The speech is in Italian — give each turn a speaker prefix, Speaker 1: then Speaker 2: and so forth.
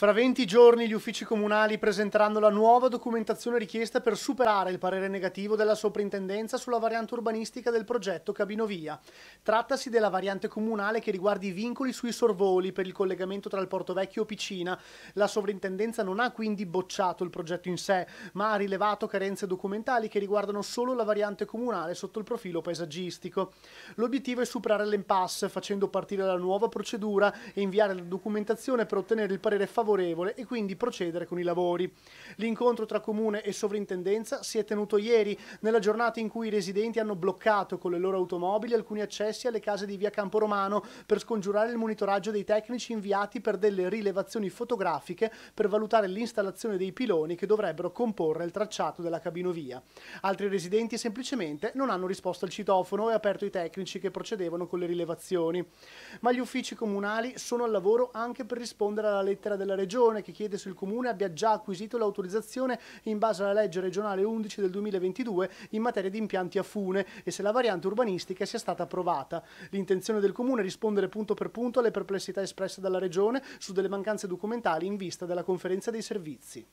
Speaker 1: Fra 20 giorni gli uffici comunali presenteranno la nuova documentazione richiesta per superare il parere negativo della soprintendenza sulla variante urbanistica del progetto Cabinovia. Trattasi della variante comunale che riguarda i vincoli sui sorvoli per il collegamento tra il Porto Vecchio e Picina. La sovrintendenza non ha quindi bocciato il progetto in sé, ma ha rilevato carenze documentali che riguardano solo la variante comunale sotto il profilo paesaggistico. L'obiettivo è superare l'impasse facendo partire la nuova procedura e inviare la documentazione per ottenere il parere favorevole favorevole e quindi procedere con i lavori. L'incontro tra comune e sovrintendenza si è tenuto ieri, nella giornata in cui i residenti hanno bloccato con le loro automobili alcuni accessi alle case di via Campo Romano per scongiurare il monitoraggio dei tecnici inviati per delle rilevazioni fotografiche per valutare l'installazione dei piloni che dovrebbero comporre il tracciato della cabinovia. Altri residenti semplicemente non hanno risposto al citofono e aperto i tecnici che procedevano con le rilevazioni. Ma gli uffici comunali sono al lavoro anche per rispondere alla lettera della regione che chiede se il comune abbia già acquisito l'autorizzazione in base alla legge regionale 11 del 2022 in materia di impianti a fune e se la variante urbanistica sia stata approvata. L'intenzione del comune è rispondere punto per punto alle perplessità espresse dalla regione su delle mancanze documentali in vista della conferenza dei servizi.